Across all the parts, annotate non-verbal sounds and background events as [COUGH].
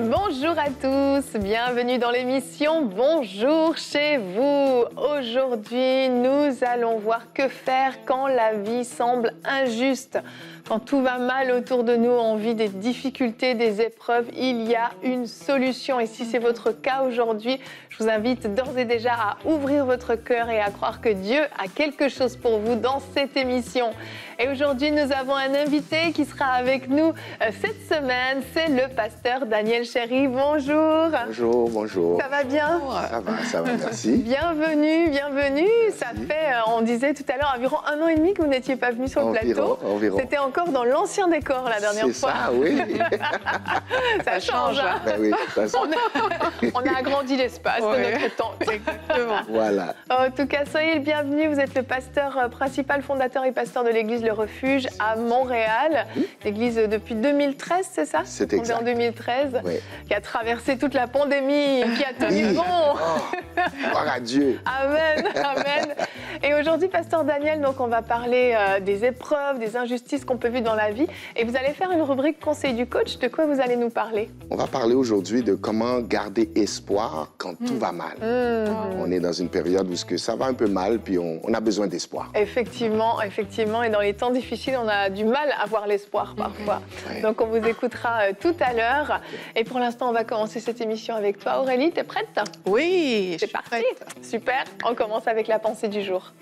Bonjour à tous, bienvenue dans l'émission Bonjour chez vous. Aujourd'hui, nous allons voir que faire quand la vie semble injuste. Quand tout va mal autour de nous, on vit des difficultés, des épreuves, il y a une solution. Et si c'est votre cas aujourd'hui, je vous invite d'ores et déjà à ouvrir votre cœur et à croire que Dieu a quelque chose pour vous dans cette émission. Et aujourd'hui, nous avons un invité qui sera avec nous euh, cette semaine. C'est le pasteur Daniel Chéry. Bonjour. Bonjour, bonjour. Ça va bien Ça va, ça va, merci. bienvenue, bienvenue. Ça fait, euh, on disait tout à l'heure, environ un an et demi que vous n'étiez pas venu sur le plateau. Environ. C'était encore dans l'ancien décor la dernière fois. Ça, oui. ça, change. [LAUGHS] On, a, agrandi l'espace de notre temps. Exactement. Voilà. En tout cas, soyez le bienvenu. Vous êtes le pasteur euh, principal, fondateur et pasteur de l'église Le Refuge à Montréal. L'église depuis 2013, c'est ça C'est exact. en 2013, qui a traversé toute la pandémie, qui a tenu bon. Oh, gloire à Dieu. [LAUGHS] Amen, amen. Et aujourd'hui, pasteur Daniel, donc on va parler euh, des épreuves, des injustices qu'on peut vu dans la vie. Et vous allez faire une rubrique conseil du coach. De quoi vous allez nous parler On va parler aujourd'hui de comment garder espoir quand tout hmm. va mal. Hmm. On est dans une période où ce que ça va un peu mal, puis on, a besoin d'espoir. Effectivement, effectivement. Et dans les temps difficiles, on a du mal à avoir l'espoir hmm. parfois. Donc on vous écoutera euh, tout à l'heure. Et pour l'instant, on va commencer cette émission avec toi, Aurélie. T'es prête Oui. C'est parti. Super. On commence avec la pensée du jour.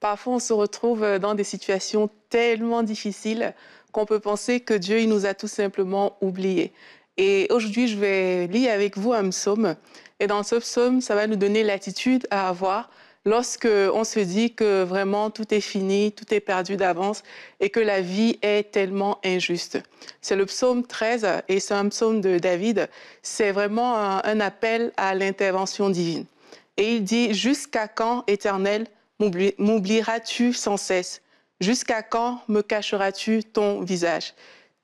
Parfois, on se retrouve euh, dans des situations tellement difficiles qu'on peut penser que Dieu il nous a tout simplement oubliés. Et aujourd'hui, je vais lire avec vous un psaume. Et dans ce psaume, ça va nous donner l'attitude à avoir lorsque on se dit que vraiment tout est fini, tout est perdu d'avance et que la vie est tellement injuste. C'est le psaume 13 et c'est un psaume de David. C'est vraiment un appel à l'intervention divine. Et il dit, jusqu'à quand, éternel, M'oublieras-tu sans cesse Jusqu'à quand me cacheras-tu ton visage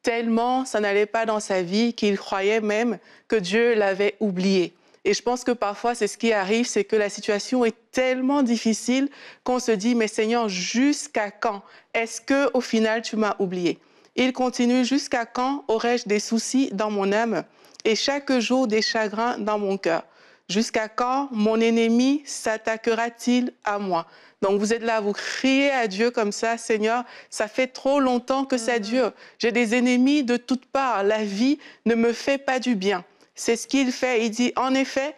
Tellement ça n'allait pas dans sa vie qu'il croyait même que Dieu l'avait oublié. Et je pense que parfois, c'est ce qui arrive, c'est que la situation est tellement difficile qu'on se dit, mais Seigneur, jusqu'à quand Est-ce que au final, tu m'as oublié Il continue, jusqu'à quand aurai-je des soucis dans mon âme et chaque jour des chagrins dans mon cœur Jusqu'à quand mon ennemi s'attaquera-t-il à moi Donc vous êtes là, vous criez à Dieu comme ça, Seigneur, ça fait trop longtemps que ça mm-hmm. dure. J'ai des ennemis de toutes parts. La vie ne me fait pas du bien. C'est ce qu'il fait. Il dit, en effet,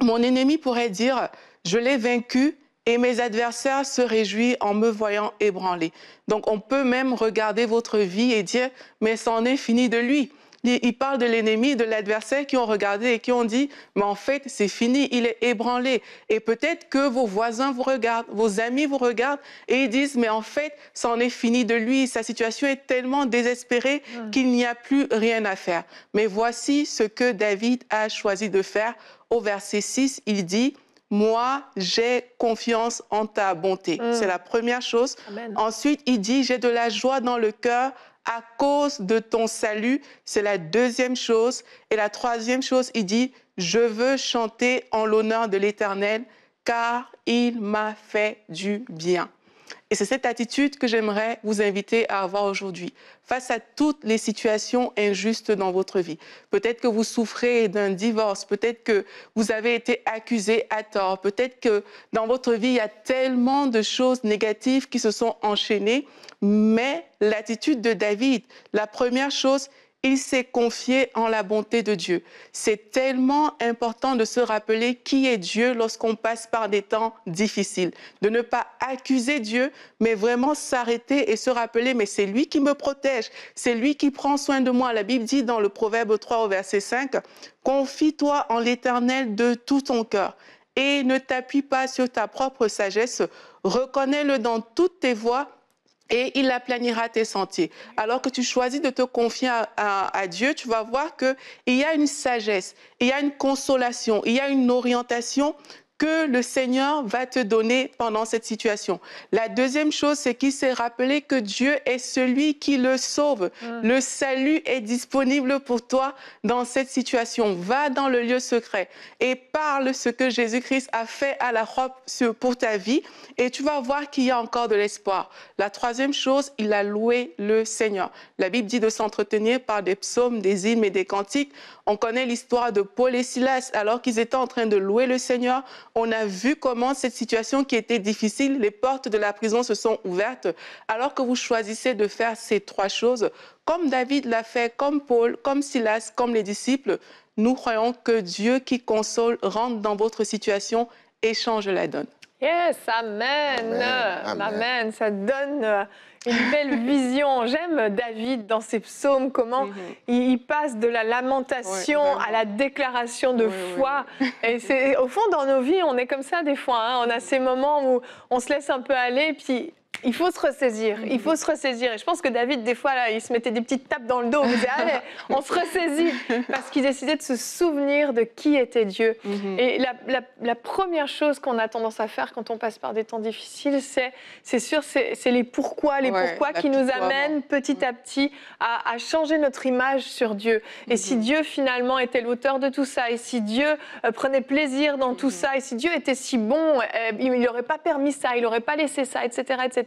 mon ennemi pourrait dire, je l'ai vaincu, et mes adversaires se réjouissent en me voyant ébranlé. Donc on peut même regarder votre vie et dire, mais c'en est fini de lui. Il parle de l'ennemi, de l'adversaire qui ont regardé et qui ont dit, mais en fait, c'est fini, il est ébranlé. Et peut-être que vos voisins vous regardent, vos amis vous regardent et ils disent, mais en fait, c'en est fini de lui, sa situation est tellement désespérée qu'il n'y a plus rien à faire. Mais voici ce que David a choisi de faire. Au verset 6, il dit, moi, j'ai confiance en ta bonté. Mm. C'est la première chose. Ensuite, il dit, j'ai de la joie dans le cœur à cause de ton salut. C'est la deuxième chose. Et la troisième chose, il dit, je veux chanter en l'honneur de l'Éternel, car il m'a fait du bien. Et c'est cette attitude que j'aimerais vous inviter à avoir aujourd'hui, face à toutes les situations injustes dans votre vie. Peut-être que vous souffrez d'un divorce, peut-être que vous avez été accusé à tort, peut-être que dans votre vie, il y a tellement de choses négatives qui se sont enchaînées, mais l'attitude de David, la première chose, il s'est confié en la bonté de Dieu. C'est tellement important de se rappeler qui est Dieu lorsqu'on passe par des temps difficiles, de ne pas accuser Dieu, mais vraiment s'arrêter et se rappeler, mais c'est lui qui me protège, c'est lui qui prend soin de moi. La Bible dit dans le Proverbe 3 au verset 5, Confie-toi en l'Éternel de tout ton cœur et ne t'appuie pas sur ta propre sagesse, reconnais-le dans toutes tes voies et il aplanira tes sentiers. Alors que tu choisis de te confier à, Dieu, tu vas voir qu'il y a une sagesse, il y a une consolation, il y a une orientation que le Seigneur va te donner pendant cette situation. La deuxième chose, c'est qu'il s'est rappelé que Dieu est celui qui le sauve. Ah. Le salut est disponible pour toi dans cette situation. Va dans le lieu secret et parle ce que Jésus-Christ a fait à la croix pour ta vie et tu vas voir qu'il y a encore de l'espoir. La troisième chose, il a loué le Seigneur. La Bible dit de s'entretenir par des psaumes, des hymnes et des cantiques on connaît l'histoire de Paul et Silas, alors qu'ils étaient en train de louer le Seigneur. On a vu comment cette situation qui était difficile, les portes de la prison se sont ouvertes, alors que vous choisissez de faire ces trois choses, comme David l'a fait, comme Paul, comme Silas, comme les disciples, nous croyons que Dieu qui console rentre dans votre situation et change la donne. Yes, amen. Amen. Ça donne euh, une belle [LAUGHS] vision. J'aime David dans ses psaumes, comment mhm. il passe de la lamentation à la déclaration de foi. Et au fond, dans nos vies, on est comme ça des fois. Hein. On a ces moments où on se laisse un peu aller, puis il faut se ressaisir, il faut se ressaisir. Et je pense que David, des fois, là, il se mettait des petites tapes dans le dos. On on se ressaisit. Parce qu'il décidait de se souvenir de qui était Dieu. Mhm. Et la, première chose qu'on a tendance à faire quand on passe par des temps difficiles, c'est, c'est sûr, c'est, les pourquoi, les pourquoi qui nous amènent petit à petit à, changer notre image sur Dieu. Et si mhm. Dieu, finalement, était l'auteur de tout ça, et si Dieu euh, prenait plaisir dans tout mhm. ça, et si Dieu était si bon, euh, il n'aurait pas permis ça, il n'aurait pas laissé ça, etc., etc.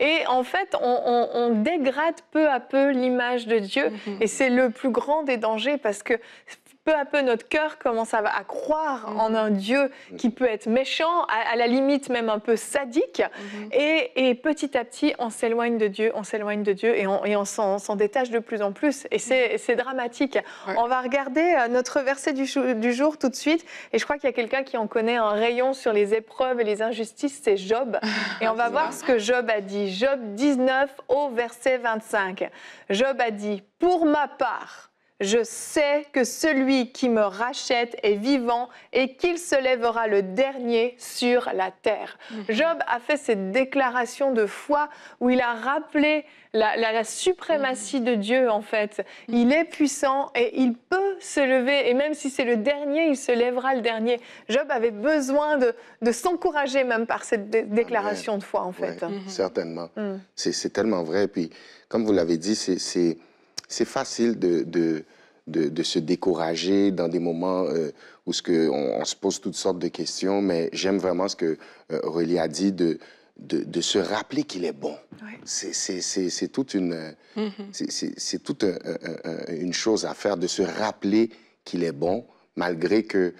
Et en fait, on, dégrade peu à peu l'image de Dieu. Mm-hmm. Et c'est le plus grand des dangers parce que peu à peu notre cœur commence à, croire mm-hmm. en un Dieu qui peut être méchant, à, la limite même un peu sadique, mm-hmm. et, petit à petit on s'éloigne de Dieu, on s'éloigne de Dieu et on, s'en détache de plus en plus. Et c'est mm-hmm. dramatique. On va regarder euh, notre verset du, du, jour tout de suite, et je crois qu'il y a quelqu'un qui en connaît un rayon sur les épreuves et les injustices, c'est Job. [LAUGHS] Et on va voir ce que Job a dit. Job 19 au verset 25. Job a dit, pour ma part, je sais que celui qui me rachète est vivant et qu'il se lèvera le dernier sur la terre. Mhm. Job a fait cette déclaration de foi où il a rappelé la, suprématie mhm. de Dieu en fait. Mhm. Il est puissant et il peut se lever et même si c'est le dernier, il se lèvera le dernier. Job avait besoin de, s'encourager même par cette déclaration de foi en fait. certainement. Mm. C'est tellement vrai. Puis comme vous l'avez dit, c'est facile de de, se décourager dans des moments euh, où ce que on, se pose toutes sortes de questions, mais j'aime vraiment ce que euh, a dit de, de, se rappeler qu'il est bon. Ouais. C'est toute une, euh, mm-hmm. c'est toute une chose à faire, de se rappeler qu'il est bon, malgré que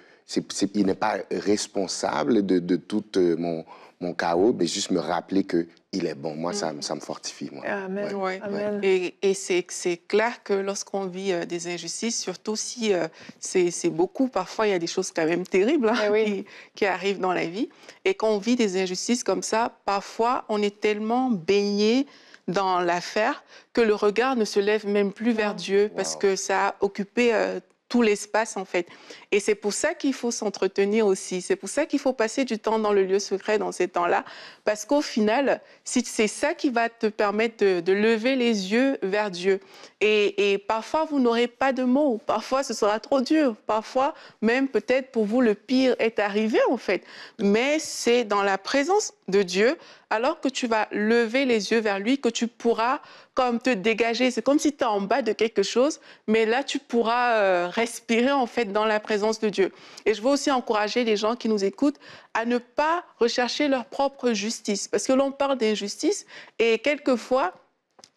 il n'est pas responsable de, de tout mon, mon chaos, mais juste me rappeler que il est bon. Moi, ça, mm. me fortifie. Amen. Et, c'est clair que lorsqu'on vit euh, des injustices, surtout si euh, c'est beaucoup, parfois il y a des choses quand même terribles hein, eh qui, arrivent dans la vie. Et quand on vit des injustices comme ça, parfois on est tellement baigné dans l'affaire que le regard ne se lève même plus vers Dieu parce que ça a occupé euh, tout l'espace en fait. Et c'est pour ça qu'il faut s'entretenir aussi. C'est pour ça qu'il faut passer du temps dans le lieu secret dans ces temps-là. Parce qu'au final, c'est ça qui va te permettre de, lever les yeux vers Dieu. Et, parfois, vous n'aurez pas de mots. Parfois, ce sera trop dur. Parfois, même peut-être pour vous, le pire est arrivé en fait. Mais c'est dans la présence de Dieu, alors que tu vas lever les yeux vers lui, que tu pourras comme te dégager. C'est comme si tu es en bas de quelque chose, mais là, tu pourras euh, respirer en fait dans la présence de Dieu. Et je veux aussi encourager les gens qui nous écoutent à ne pas rechercher leur propre justice, parce que l'on parle d'injustice et quelquefois,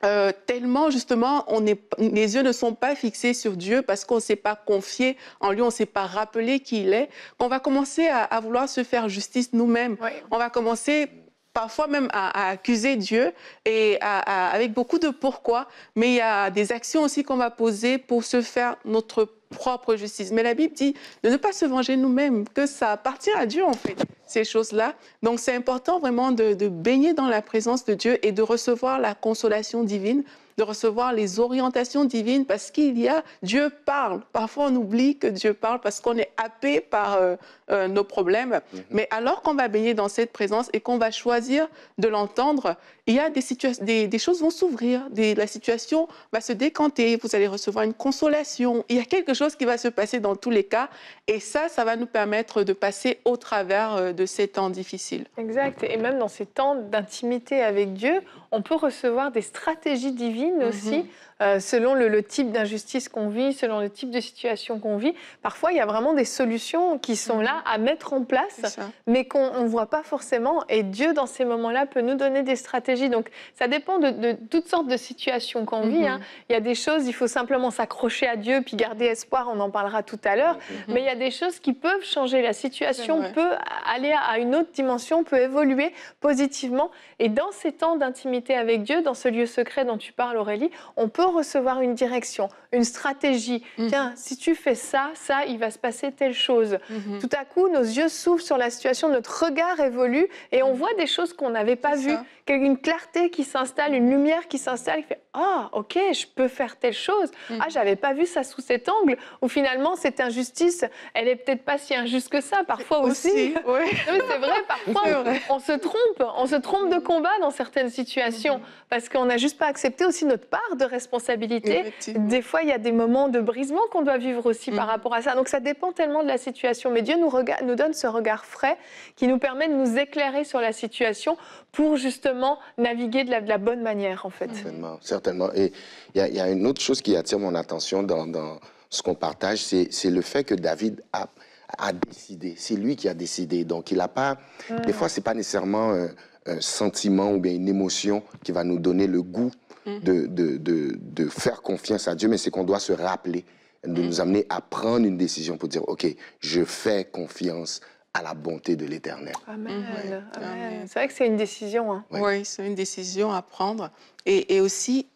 euh, tellement justement on les yeux ne sont pas fixés sur Dieu parce qu'on ne s'est pas confié en lui, on ne s'est pas rappelé qui il est, qu'on va commencer à, vouloir se faire justice nous-mêmes. On va commencer parfois même à, accuser Dieu et avec beaucoup de pourquoi, mais il y a des actions aussi qu'on va poser pour se faire notre propre justice. Mais la Bible dit de ne pas se venger nous-mêmes, que ça appartient à Dieu en fait, ces choses-là. Donc c'est important vraiment de, baigner dans la présence de Dieu et de recevoir la consolation divine, de recevoir les orientations divines, parce qu'il y a, Dieu parle. Parfois on oublie que Dieu parle parce qu'on est happé par euh, euh, nos problèmes. Mhm. Mais alors qu'on va baigner dans cette présence et qu'on va choisir de l'entendre, il y a des, des, des choses vont s'ouvrir, la situation va se décanter, vous allez recevoir une consolation, il y a quelque chose qui va se passer dans tous les cas. Et ça, ça va nous permettre de passer au travers euh, de ces temps difficiles. Exact. Et même dans ces temps d'intimité avec Dieu, on peut recevoir des stratégies divines mhm. aussi. Euh, selon le, type d'injustice qu'on vit, selon le type de situation qu'on vit. Parfois, il y a vraiment des solutions qui sont mm. là à mettre en place, mais qu'on ne voit pas forcément. Et Dieu, dans ces moments-là, peut nous donner des stratégies. Donc, ça dépend de, toutes sortes de situations qu'on vit. Mm-hmm. Hein. Il y a des choses, il faut simplement s'accrocher à Dieu, puis garder espoir, on en parlera tout à l'heure. Mm-hmm. Mais il y a des choses qui peuvent changer. La situation peut aller à une autre dimension, peut évoluer positivement. Et dans ces temps d'intimité avec Dieu, dans ce lieu secret dont tu parles, Aurélie, on peut recevoir une direction, une stratégie. Mhm. Tiens, si tu fais ça, ça, il va se passer telle chose. Mhm. Tout à coup, nos yeux s'ouvrent sur la situation, notre regard évolue et on mhm. voit des choses qu'on n'avait pas vues. Une clarté qui s'installe, une lumière qui s'installe, fait ah, ok, je peux faire telle chose. Mm. Ah, j'avais pas vu ça sous cet angle. Ou finalement, cette injustice, elle est peut-être pas si injuste que ça, parfois aussi. [LAUGHS] c'est vrai, parfois, on se trompe. On se trompe de combat dans certaines situations mm-hmm. parce qu'on n'a juste pas accepté aussi notre part de responsabilité. Des fois, il y a des moments de brisement qu'on doit vivre aussi par mm. rapport à ça. Donc, ça dépend tellement de la situation. Mais Dieu nous, nous donne ce regard frais qui nous permet de nous éclairer sur la situation pour justement naviguer de la, bonne manière, en fait. Certainement, certainement. Et il y, a une autre chose qui attire mon attention dans, ce qu'on partage, c'est le fait que David a, décidé. C'est lui qui a décidé. Donc, il n'a pas... Mm. Des fois, ce n'est pas nécessairement un, sentiment ou bien une émotion qui va nous donner le goût mm. de, faire confiance à Dieu, mais c'est qu'on doit se rappeler de mm. nous amener à prendre une décision pour dire, OK, je fais confiance à la bonté de l'Éternel. Amen. Mhm. Amen. C'est vrai que c'est une décision. Hein. Oui, c'est une décision à prendre. Et, et aussi,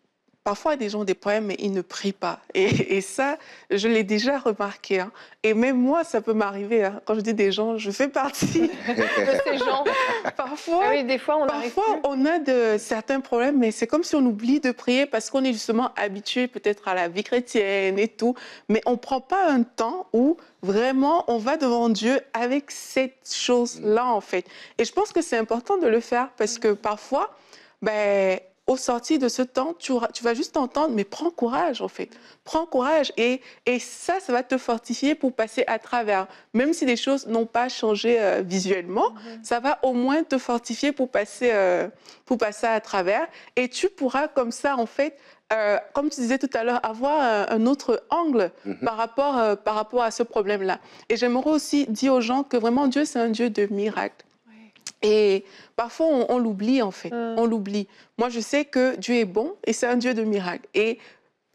parfois des ont des problèmes, mais ils ne prient pas. Et, ça, je l'ai déjà remarqué. Hein. Et même moi, ça peut m'arriver. Hein. Quand je dis des gens, je fais partie [LAUGHS] de ces gens. Parfois, ah des fois, on, on a de, certains problèmes, mais c'est comme si on oublie de prier parce qu'on est justement habitué peut-être à la vie chrétienne et tout. Mais on ne prend pas un temps où vraiment on va devant Dieu avec cette chose-là, mm. en fait. Et je pense que c'est important de le faire parce que mm. parfois, ben, au de ce temps, tu, vas juste t'entendre, mais prends courage, en fait. Prends courage. Et, et ça, ça va te fortifier pour passer à travers. Même si les choses n'ont pas changé euh, visuellement, mhm. ça va au moins te fortifier pour passer, euh, pour passer à travers. Et tu pourras, comme ça, en fait, euh, comme tu disais tout à l'heure, avoir un, autre angle mhm. par, rapport, par rapport à ce problème-là. Et j'aimerais aussi dire aux gens que vraiment Dieu, c'est un Dieu de miracles. Et parfois, on, l'oublie, en fait. Mm. On l'oublie. Moi, je sais que Dieu est bon et c'est un Dieu de miracles. Et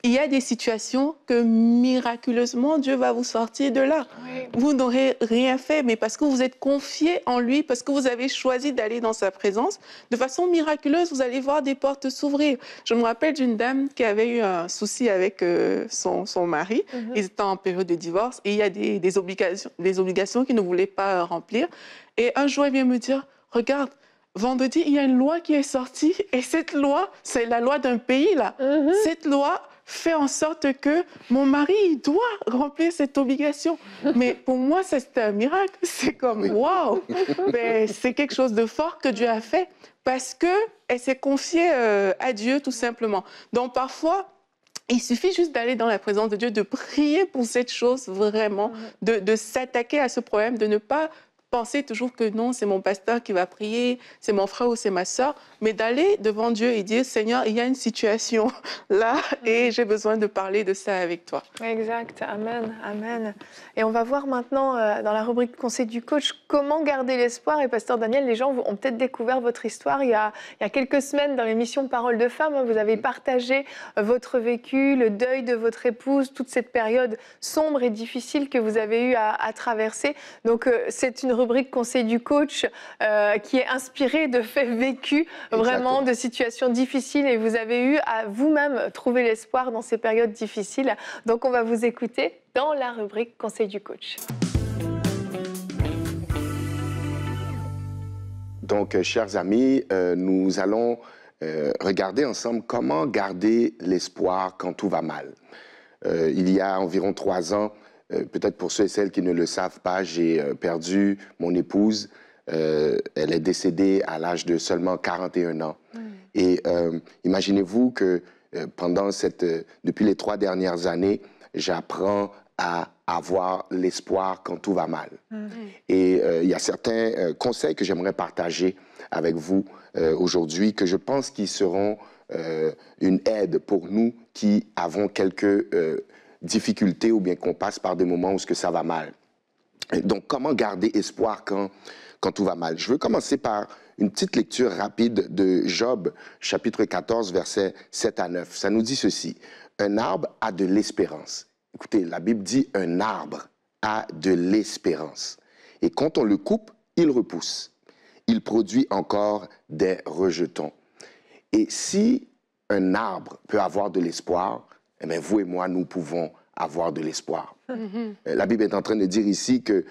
il y a des situations que miraculeusement, Dieu va vous sortir de là. Vous n'aurez rien fait, mais parce que vous êtes confié en lui, parce que vous avez choisi d'aller dans sa présence, de façon miraculeuse, vous allez voir des portes s'ouvrir. Je me rappelle d'une dame qui avait eu un souci avec euh, son, son, mari. Mm-hmm. Ils étaient en période de divorce et il y a des, obligations, des obligations qu'ils ne voulaient pas remplir. Et un jour, elle vient me dire, regarde, vendredi, il y a une loi qui est sortie et cette loi, c'est la loi d'un pays, là. Mm-hmm. Cette loi fait en sorte que mon mari doit remplir cette obligation. Mais pour moi, c'est un miracle. C'est comme, waouh, wow. Ben, c'est quelque chose de fort que Dieu a fait parce qu'elle s'est confiée euh, à Dieu tout simplement. Donc parfois, il suffit juste d'aller dans la présence de Dieu, de prier pour cette chose vraiment, mm-hmm. de s'attaquer à ce problème, de ne pas penser toujours que non, c'est mon pasteur qui va prier, c'est mon frère ou c'est ma soeur, mais d'aller devant Dieu et dire, Seigneur, il y a une situation [LAUGHS] là mm. et j'ai besoin de parler de ça avec toi. Exact, Amen, Amen. Et on va voir maintenant euh, dans la rubrique Conseil du coach comment garder l'espoir. Et pasteur Daniel, les gens ont peut-être découvert votre histoire il y a, quelques semaines dans l'émission Parole de femme. vous avez partagé euh, votre vécu, le deuil de votre épouse, toute cette période sombre et difficile que vous avez eu à, traverser. Donc euh, c'est une rubrique conseil du coach euh, qui est inspirée de faits vécus, vraiment de situations difficiles. Et vous avez eu à vous-même trouver l'espoir dans ces périodes difficiles. Donc on va vous écouter dans la rubrique conseil du coach. Donc, euh, chers amis, euh, nous allons regarder ensemble comment garder l'espoir quand tout va mal. il y a environ trois ans, euh, peut-être pour ceux et celles qui ne le savent pas, j'ai euh, perdu mon épouse. Euh, elle est décédée à l'âge de seulement 41 ans. Et imaginez-vous que pendant cette, depuis les trois dernières années, j'apprends à avoir l'espoir quand tout va mal. Et il y a certains conseils que j'aimerais partager avec vous aujourd'hui que je pense qu'ils seront une aide pour nous qui avons quelques difficultés ou bien qu'on passe par des moments où ce que ça va mal. Donc, comment garder espoir quand, quand tout va mal? Je veux commencer par une petite lecture rapide de Job, chapitre 14, versets 7 à 9. Ça nous dit ceci. Un arbre a de l'espérance. Écoutez, la Bible dit un arbre a de l'espérance. Et quand on le coupe, il repousse. Il produit encore des rejetons. Et si un arbre peut avoir de l'espoir, eh ben, vous et moi, nous pouvons avoir de l'espoir. [LAUGHS] Mhm. Euh, la Bible est en train de dire ici que,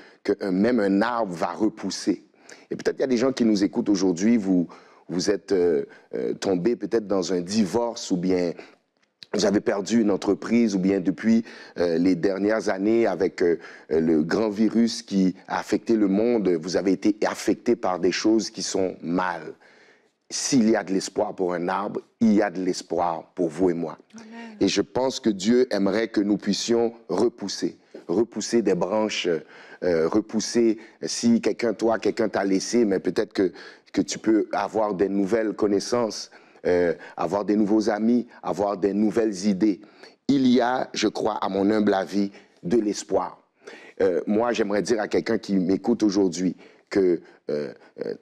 même un arbre va repousser. Et peut-être qu'il y a des gens qui nous écoutent aujourd'hui, vous, vous êtes euh, euh, tombé peut-être dans un divorce ou bien vous avez perdu une entreprise ou bien depuis les dernières années avec le grand virus qui a affecté le monde, vous avez été affecté par des choses qui sont mal s'il y a de l'espoir pour un arbre, il y a de l'espoir pour vous et moi. Et je pense que Dieu aimerait que nous puissions repousser, repousser des branches, euh, repousser euh, si quelqu'un, toi, quelqu'un t'a laissé, mais peut-être que, que tu peux avoir des nouvelles connaissances, euh, avoir des nouveaux amis, avoir des nouvelles idées. Il y a, je crois, à mon humble avis, de l'espoir. moi, j'aimerais dire à quelqu'un qui m'écoute aujourd'hui que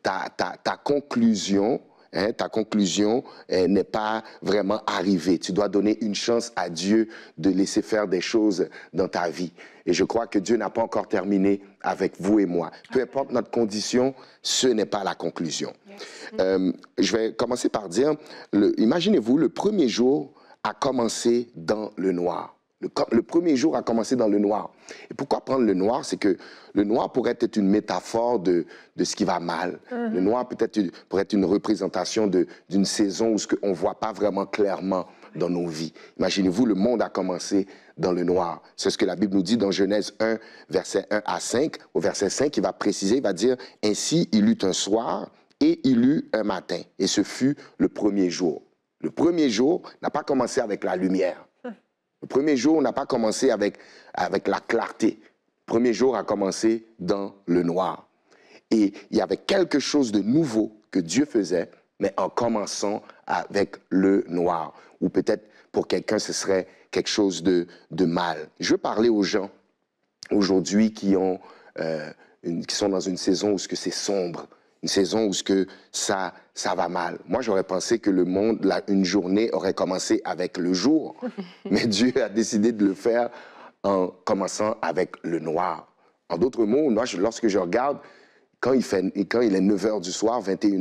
ta conclusion Hein, ta conclusion hein, n'est pas vraiment arrivée. Tu dois donner une chance à Dieu de laisser faire des choses dans ta vie. Et je crois que Dieu n'a pas encore terminé avec vous et moi. Peu importe notre condition, ce n'est pas la conclusion. Euh, je vais commencer par dire, imaginez-vous, le premier jour a commencé dans le noir. Le, premier jour a commencé dans le noir. Et pourquoi prendre le noir C'est que le noir pourrait être une métaphore de, ce qui va mal. Mhm. Le noir peut être, pourrait être une représentation d'une saison où ce on ne voit pas vraiment clairement dans nos vies. Imaginez-vous, le monde a commencé dans le noir. C'est ce que la Bible nous dit dans Genèse 1, verset 1 à 5. Au verset 5, il va préciser, il va dire, Ainsi il eut un soir et il eut un matin. Et ce fut le premier jour. Le premier jour n'a pas commencé avec la lumière. Le premier jour, on n'a pas commencé avec, avec la clarté. Le premier jour a commencé dans le noir. Et il y avait quelque chose de nouveau que Dieu faisait, mais en commençant avec le noir. Ou peut-être pour quelqu'un, ce serait quelque chose de, de mal. Je veux parler aux gens aujourd'hui qui, ont, euh, qui sont dans une saison où c'est sombre, une saison où ce que ça ça va mal. Moi, j'aurais pensé que le monde, une journée aurait commencé avec le jour, [LAUGHS] mais Dieu a décidé de le faire en commençant avec le noir. En d'autres mots, moi, lorsque je regarde, quand il, fait, quand il est 9 h du soir, 21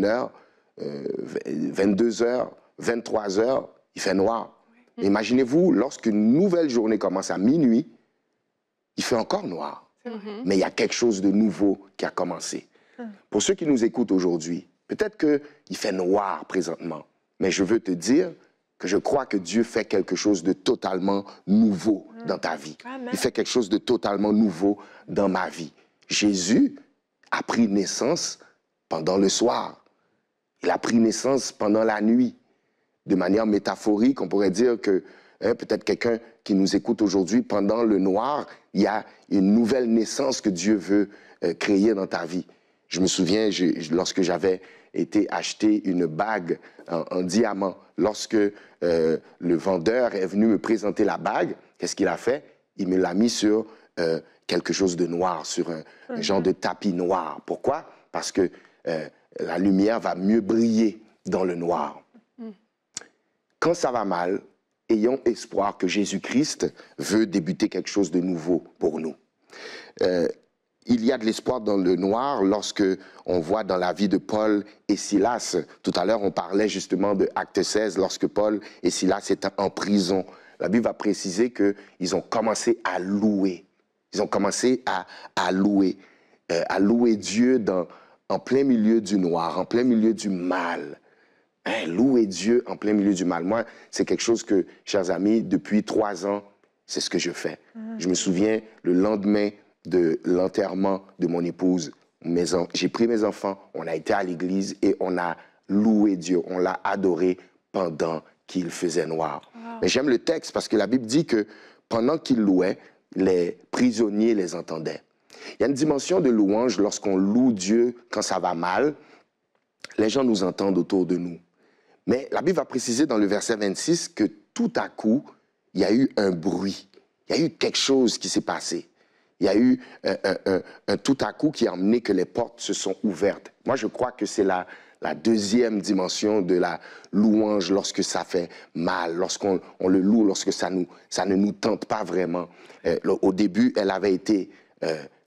h, 22 h, 23 h, il fait noir. Imaginez-vous, lorsqu'une nouvelle journée commence à minuit, il fait encore noir. Mais il y a quelque chose de nouveau qui a commencé. Ah. Pour ceux qui nous écoutent aujourd'hui, Peut-être qu'il fait noir présentement, mais je veux te dire que je crois que Dieu fait quelque chose de totalement nouveau mm. dans ta vie. Il fait quelque chose de totalement nouveau dans ma vie. Jésus a pris naissance pendant le soir. Il a pris naissance pendant la nuit. De manière métaphorique, on pourrait dire que hein, peut-être quelqu'un qui nous écoute aujourd'hui, pendant le noir, il y a une nouvelle naissance que Dieu veut euh, créer dans ta vie. Je me souviens, lorsque j'avais été acheté une bague en, diamant. Lorsque euh, le vendeur est venu me présenter la bague, qu'est-ce qu'il a fait Il me l'a mis sur euh, quelque chose de noir, sur un, genre de tapis noir. Pourquoi Parce que euh, la lumière va mieux briller dans le noir. Quand ça va mal, ayons espoir que Jésus-Christ veut débuter quelque chose de nouveau pour nous il y a de l'espoir dans le noir lorsque on voit dans la vie de Paul et Silas. Tout à l'heure, on parlait justement de Acte 16, lorsque Paul et Silas étaient en prison. La Bible va préciser qu'ils ont commencé à louer. Ils ont commencé à, louer, euh, à louer Dieu dans, en plein milieu du noir, en plein milieu du mal. Hein, louer Dieu en plein milieu du mal. Moi, c'est quelque chose que, chers amis, depuis trois ans, c'est ce que je fais. Ah. Je me souviens, le lendemain de l'enterrement de mon épouse, j'ai pris mes enfants, on a été à l'église et on a loué Dieu, on l'a adoré pendant qu'il faisait noir. Mais j'aime le texte parce que la Bible dit que pendant qu'il louait, les prisonniers les entendaient. Il y a une dimension de louange lorsqu'on loue Dieu quand ça va mal. Les gens nous entendent autour de nous. Mais la Bible va préciser dans le verset 26 que tout à coup, il y a eu un bruit, il y a eu quelque chose qui s'est passé il y a eu euh, euh, euh, un, tout à coup qui a amené que les portes se sont ouvertes. Moi, je crois que c'est la, deuxième dimension de la louange lorsque ça fait mal, lorsqu'on le loue, lorsque ça, ne nous tente pas vraiment. au début, elle avait été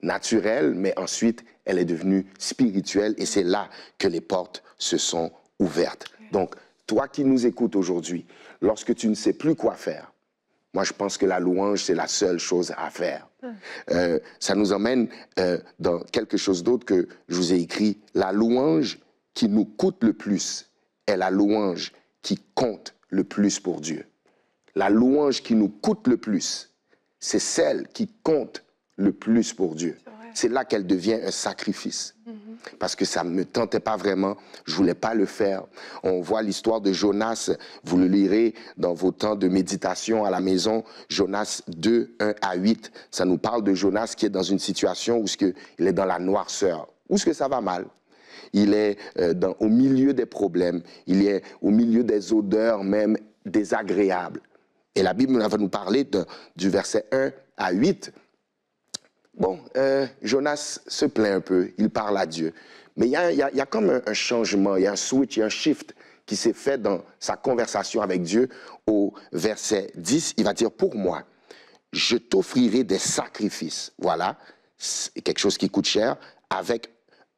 naturelle, mais ensuite, elle est devenue spirituelle et c'est là que les portes se sont ouvertes. Donc, toi qui nous écoutes aujourd'hui, lorsque tu ne sais plus quoi faire, moi, je pense que la louange, c'est la seule chose à faire. Euh, ça nous emmène euh, dans quelque chose d'autre que je vous ai écrit. La louange qui nous coûte le plus est la louange qui compte le plus pour Dieu. La louange qui nous coûte le plus, c'est celle qui compte le plus pour Dieu c'est là qu'elle devient un sacrifice. Mm-hmm. Parce que ça ne me tentait pas vraiment, je ne voulais pas le faire. On voit l'histoire de Jonas, vous le lirez dans vos temps de méditation à la maison, Jonas 2, 1 à 8. Ça nous parle de Jonas qui est dans une situation où il est dans la noirceur, où ce que ça va mal il est euh, au milieu des problèmes, il est au milieu des odeurs même désagréables. Et la Bible va nous parler du verset 1 à 8 bon, euh, Jonas se plaint un peu, il parle à Dieu. Mais il y a, comme un, changement, il y a un switch, il y a un shift qui s'est fait dans sa conversation avec Dieu. Au verset 10, il va dire, pour moi, je t'offrirai des sacrifices. Voilà, quelque chose qui coûte cher, avec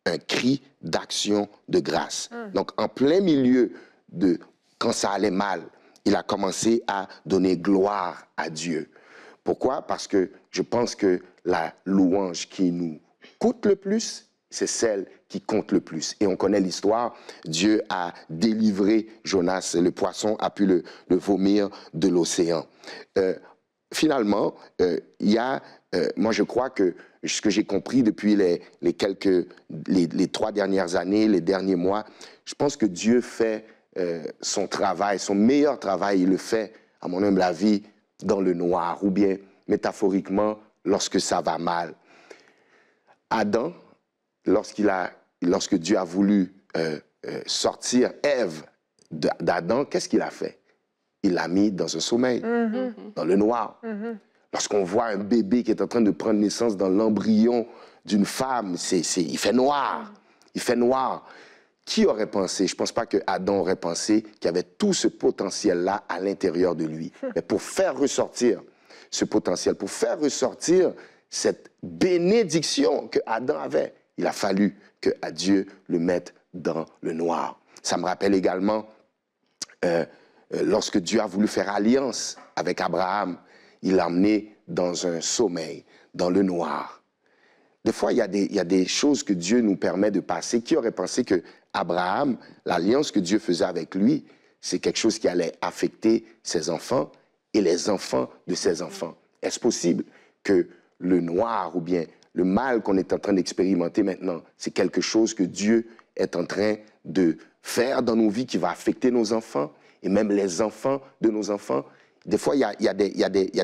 un cri d'action de grâce. Ah. Donc, en plein milieu de quand ça allait mal, il a commencé à donner gloire à Dieu. Pourquoi Parce que je pense que la louange qui nous coûte le plus, c'est celle qui compte le plus. Et on connaît l'histoire. Dieu a délivré Jonas. Le poisson a pu le, vomir de l'océan. Euh, finalement, euh, il y a, euh, moi je crois que ce que j'ai compris depuis les, quelques, les, trois dernières années, les derniers mois, je pense que Dieu fait son travail, son meilleur travail, il le fait, à mon humble avis, dans le noir, ou bien métaphoriquement, lorsque ça va mal. Adam, lorsqu'il a, lorsque Dieu a voulu euh, euh, sortir Ève d'Adam, qu'est-ce qu'il a fait Il l'a mis dans un sommeil, mm-hmm. dans le noir. Mm-hmm. Lorsqu'on voit un bébé qui est en train de prendre naissance dans l'embryon d'une femme, c'est, il fait noir. Mm-hmm. Il fait noir. Qui aurait pensé, je ne pense pas que Adam aurait pensé qu'il y avait tout ce potentiel-là à l'intérieur de lui. [LAUGHS] Mais pour faire ressortir ce potentiel, pour faire ressortir cette bénédiction que Adam avait. Il a fallu que à Dieu le mette dans le noir. Ça me rappelle également euh, euh, lorsque Dieu a voulu faire alliance avec Abraham, il l'a amené dans un sommeil, dans le noir. Des fois, il y, a des, il y, a des, choses que Dieu nous permet de passer. Qui aurait pensé que Abraham, l'alliance que Dieu faisait avec lui, c'est quelque chose qui allait affecter ses enfants et les enfants de ses enfants. Est-ce possible que le noir ou bien le mal qu'on est en train d'expérimenter maintenant, c'est quelque chose que Dieu est en train de faire dans nos vies qui va affecter nos enfants et même les enfants de nos enfants. Des fois, il y a,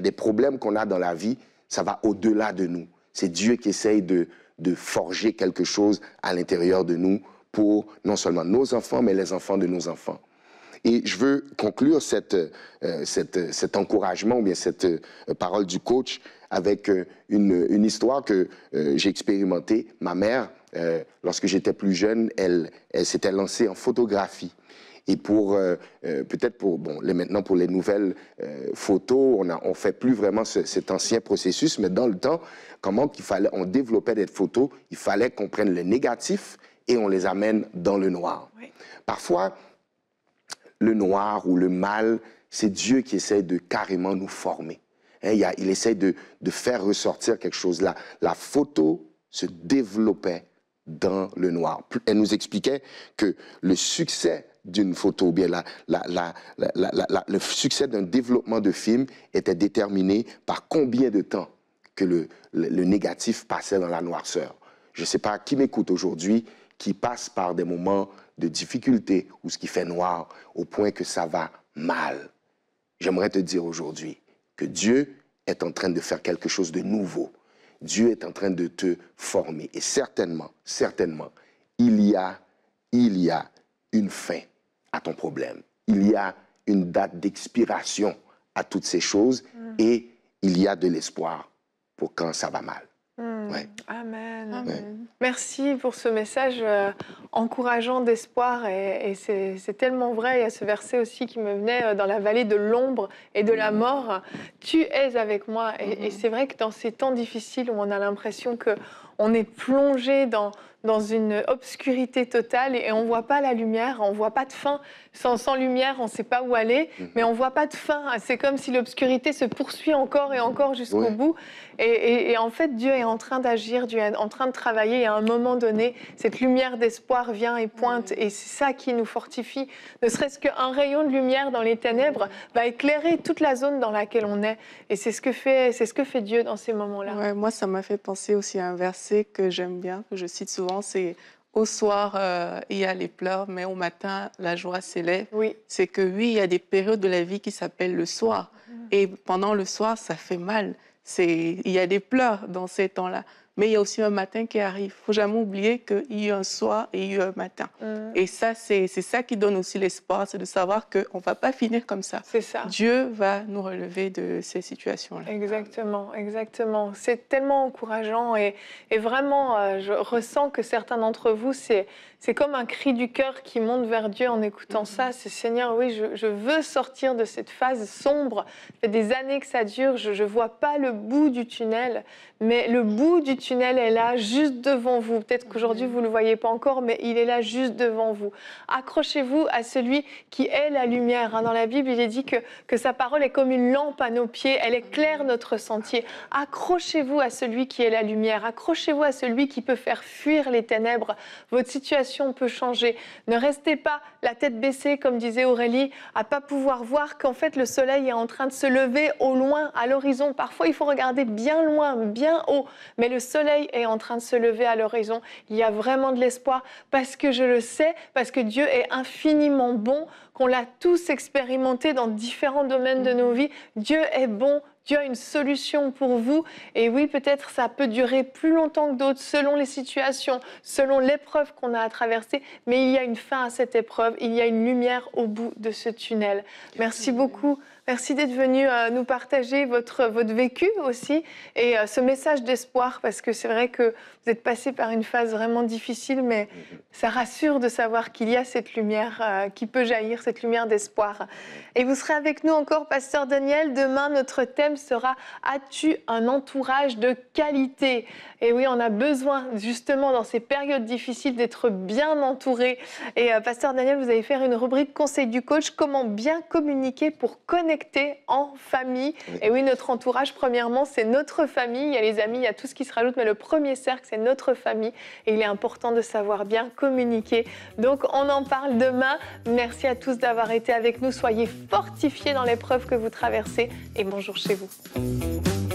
des problèmes qu'on a dans la vie, ça va au-delà de nous. C'est Dieu qui essaye de forger quelque chose à l'intérieur de nous pour non seulement nos enfants, mais les enfants de nos enfants. Et je veux conclure euh, cette, cet encouragement ou bien cette euh, parole du coach avec euh, une, histoire que j'ai expérimentée. Ma mère, lorsque j'étais plus jeune, elle, elle s'était lancée en photographie. Et pour peut-être pour bon, les, maintenant pour les nouvelles photos, on ne on fait plus vraiment cet ancien processus, mais dans le temps, comment qu'il fallait, on développait des photos, il fallait qu'on prenne les négatifs et on les amène dans le noir. Parfois, le noir ou le mal, c'est Dieu qui essaie de carrément nous former. Hein, il, essaie de, faire ressortir quelque chose là. La photo se développait dans le noir. Elle nous expliquait que le succès d'une photo, ou bien la, le succès d'un développement de film était déterminé par combien de temps que le, le négatif passait dans la noirceur. Je ne sais pas qui m'écoute aujourd'hui, qui passe par des moments de difficultés ou ce qui fait noir au point que ça va mal. J'aimerais te dire aujourd'hui que Dieu est en train de faire quelque chose de nouveau. Dieu est en train de te former. Et certainement, certainement, il y a, il y a une fin à ton problème. Il y a une date d'expiration à toutes ces choses mm. et il y a de l'espoir pour quand ça va mal. Mmh. Amen. Merci pour ce message euh, encourageant d'espoir. Et, c'est tellement vrai. Il y a ce verset aussi qui me venait euh, dans la vallée de l'ombre et de la mmh. mort. Tu es avec moi. Et, et mmh. c'est vrai que dans ces temps difficiles où on a l'impression que on est plongé dans, dans une obscurité totale et on ne voit pas la lumière, on ne voit pas de fin. Sans, lumière, on ne sait pas où aller, mhm. mais on ne voit pas de fin. C'est comme si l'obscurité se poursuit encore et encore jusqu'au bout. Et, en fait, Dieu est en train d'agir, Dieu est en train de travailler. Et à un moment donné, cette lumière d'espoir vient et pointe. Et c'est ça qui nous fortifie. Ne serait-ce qu'un rayon de lumière dans les ténèbres va éclairer toute la zone dans laquelle on est. Et c'est ce que fait, c'est ce que fait Dieu dans ces moments-là. moi, ça m'a fait penser aussi à un verset que j'aime bien, que je cite souvent c'est au soir, euh, il y a les pleurs, mais au matin, la joie s'élève. Oui. C'est que oui, il y a des périodes de la vie qui s'appellent le soir. Mm. Et pendant le soir, ça fait mal. Il y a des pleurs dans ces temps-là. Mais il y a aussi un matin qui arrive. Il faut jamais oublier qu'il y a eu un soir et il y a eu un matin. Euh. Et ça, c'est ça qui donne aussi l'espoir, c'est de savoir qu'on ne va pas finir comme ça. C'est ça. Dieu va nous relever de ces situations-là. Exactement, exactement. C'est tellement encourageant et, vraiment, euh, je ressens que certains d'entre vous, c'est c'est comme un cri du cœur qui monte vers Dieu en écoutant ça. C'est Seigneur, oui, je, veux sortir de cette phase sombre. Ça fait des années que ça dure. Je ne vois pas le bout du tunnel. Mais le bout du tunnel est là, juste devant vous. Peut-être qu'aujourd'hui, vous ne le voyez pas encore, mais il est là, juste devant vous. Accrochez-vous à celui qui est la lumière. Hein. Dans la Bible, il est dit que, que sa parole est comme une lampe à nos pieds. Elle éclaire notre sentier. Accrochez-vous à celui qui est la lumière. Accrochez-vous à celui qui peut faire fuir les ténèbres. Votre situation peut changer. Ne restez pas la tête baissée, comme disait Aurélie, à pas pouvoir voir qu'en fait le soleil est en train de se lever au loin, à l'horizon. Parfois, il faut regarder bien loin, bien haut, mais le soleil est en train de se lever à l'horizon. Il y a vraiment de l'espoir parce que je le sais, parce que Dieu est infiniment bon, qu'on l'a tous expérimenté dans différents domaines de nos vies. Dieu est bon, Dieu a une solution pour vous. Et oui, peut-être ça peut durer plus longtemps que d'autres selon les situations, selon l'épreuve qu'on a à traverser, mais il y a une fin à cette épreuve, il y a une lumière au bout de ce tunnel. Merci beaucoup. Merci d'être venu euh, nous partager votre, votre vécu aussi et euh, ce message d'espoir parce que c'est vrai que vous êtes passé par une phase vraiment difficile, mais mhm. ça rassure de savoir qu'il y a cette lumière euh, qui peut jaillir, cette lumière d'espoir. Et vous serez avec nous encore, Pasteur Daniel. Demain, notre thème sera As-tu un entourage de qualité Et oui, on a besoin justement dans ces périodes difficiles d'être bien entouré. Et Pasteur Daniel, vous allez faire une rubrique conseil du coach, comment bien communiquer pour connaître en famille. Et oui, notre entourage, premièrement, c'est notre famille. Il y a les amis, il y a tout ce qui se rajoute, mais le premier cercle, c'est notre famille. Et il est important de savoir bien communiquer. Donc, on en parle demain. Merci à tous d'avoir été avec nous. Soyez fortifiés dans l'épreuve que vous traversez et bonjour chez vous.